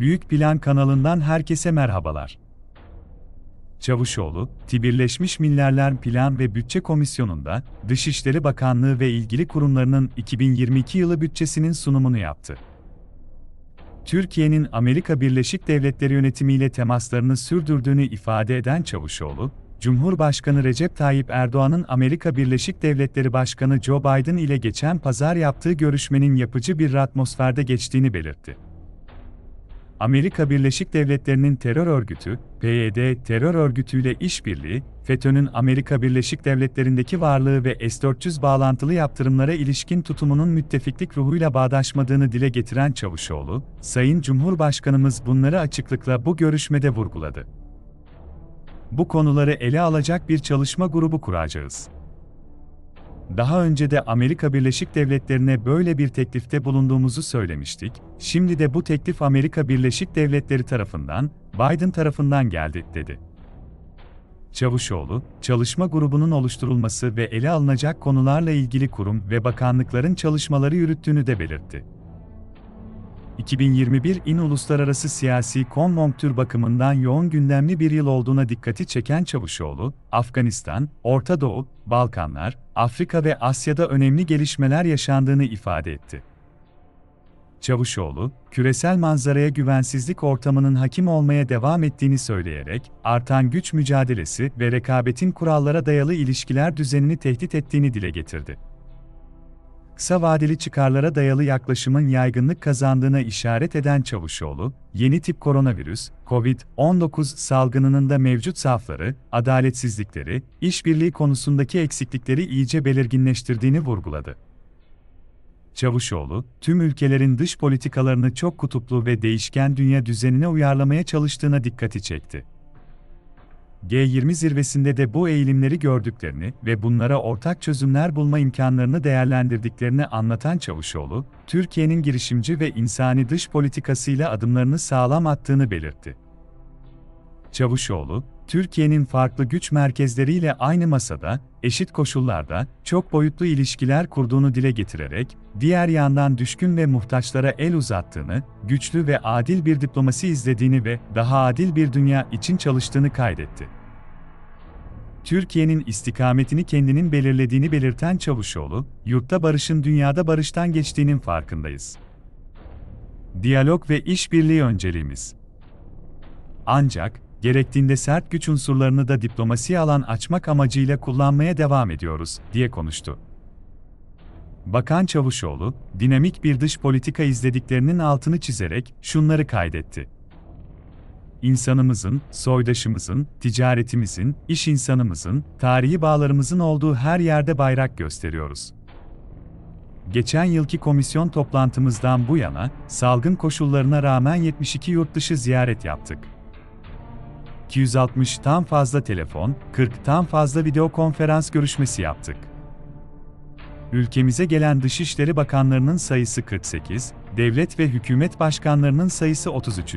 Büyük Plan kanalından herkese merhabalar. Çavuşoğlu, Birleşmiş Millerler Plan ve Bütçe Komisyonu'nda Dışişleri Bakanlığı ve ilgili kurumlarının 2022 yılı bütçesinin sunumunu yaptı. Türkiye'nin Amerika Birleşik Devletleri yönetimiyle temaslarını sürdürdüğünü ifade eden Çavuşoğlu, Cumhurbaşkanı Recep Tayyip Erdoğan'ın Amerika Birleşik Devletleri Başkanı Joe Biden ile geçen pazar yaptığı görüşmenin yapıcı bir atmosferde geçtiğini belirtti. Amerika Birleşik Devletleri'nin terör örgütü, PYD terör örgütüyle işbirliği, FETÖ'nün Amerika Birleşik Devletleri'ndeki varlığı ve S-400 bağlantılı yaptırımlara ilişkin tutumunun müttefiklik ruhuyla bağdaşmadığını dile getiren Çavuşoğlu, Sayın Cumhurbaşkanımız bunları açıklıkla bu görüşmede vurguladı. Bu konuları ele alacak bir çalışma grubu kuracağız. Daha önce de Amerika Birleşik Devletleri'ne böyle bir teklifte bulunduğumuzu söylemiştik. Şimdi de bu teklif Amerika Birleşik Devletleri tarafından, Biden tarafından geldi, dedi. Çavuşoğlu, çalışma grubunun oluşturulması ve ele alınacak konularla ilgili kurum ve bakanlıkların çalışmaları yürüttüğünü de belirtti. 2021 in uluslararası siyasi konjonktür bakımından yoğun gündemli bir yıl olduğuna dikkati çeken Çavuşoğlu, Afganistan, Orta Doğu, Balkanlar, Afrika ve Asya'da önemli gelişmeler yaşandığını ifade etti. Çavuşoğlu, küresel manzaraya güvensizlik ortamının hakim olmaya devam ettiğini söyleyerek, artan güç mücadelesi ve rekabetin kurallara dayalı ilişkiler düzenini tehdit ettiğini dile getirdi kısa vadeli çıkarlara dayalı yaklaşımın yaygınlık kazandığına işaret eden Çavuşoğlu, yeni tip koronavirüs, COVID-19 salgınının da mevcut safları, adaletsizlikleri, işbirliği konusundaki eksiklikleri iyice belirginleştirdiğini vurguladı. Çavuşoğlu, tüm ülkelerin dış politikalarını çok kutuplu ve değişken dünya düzenine uyarlamaya çalıştığına dikkati çekti. G20 zirvesinde de bu eğilimleri gördüklerini ve bunlara ortak çözümler bulma imkanlarını değerlendirdiklerini anlatan Çavuşoğlu, Türkiye'nin girişimci ve insani dış politikasıyla adımlarını sağlam attığını belirtti. Çavuşoğlu, Türkiye'nin farklı güç merkezleriyle aynı masada, eşit koşullarda, çok boyutlu ilişkiler kurduğunu dile getirerek, diğer yandan düşkün ve muhtaçlara el uzattığını, güçlü ve adil bir diplomasi izlediğini ve daha adil bir dünya için çalıştığını kaydetti. Türkiye'nin istikametini kendinin belirlediğini belirten Çavuşoğlu, yurtta barışın dünyada barıştan geçtiğinin farkındayız. Diyalog ve işbirliği önceliğimiz. Ancak, gerektiğinde sert güç unsurlarını da diplomasi alan açmak amacıyla kullanmaya devam ediyoruz, diye konuştu. Bakan Çavuşoğlu, dinamik bir dış politika izlediklerinin altını çizerek şunları kaydetti insanımızın, soydaşımızın, ticaretimizin, iş insanımızın, tarihi bağlarımızın olduğu her yerde bayrak gösteriyoruz. Geçen yılki komisyon toplantımızdan bu yana, salgın koşullarına rağmen 72 yurt dışı ziyaret yaptık. 260 tam fazla telefon, 40 tam fazla video konferans görüşmesi yaptık. Ülkemize gelen Dışişleri Bakanlarının sayısı 48, devlet ve hükümet başkanlarının sayısı 33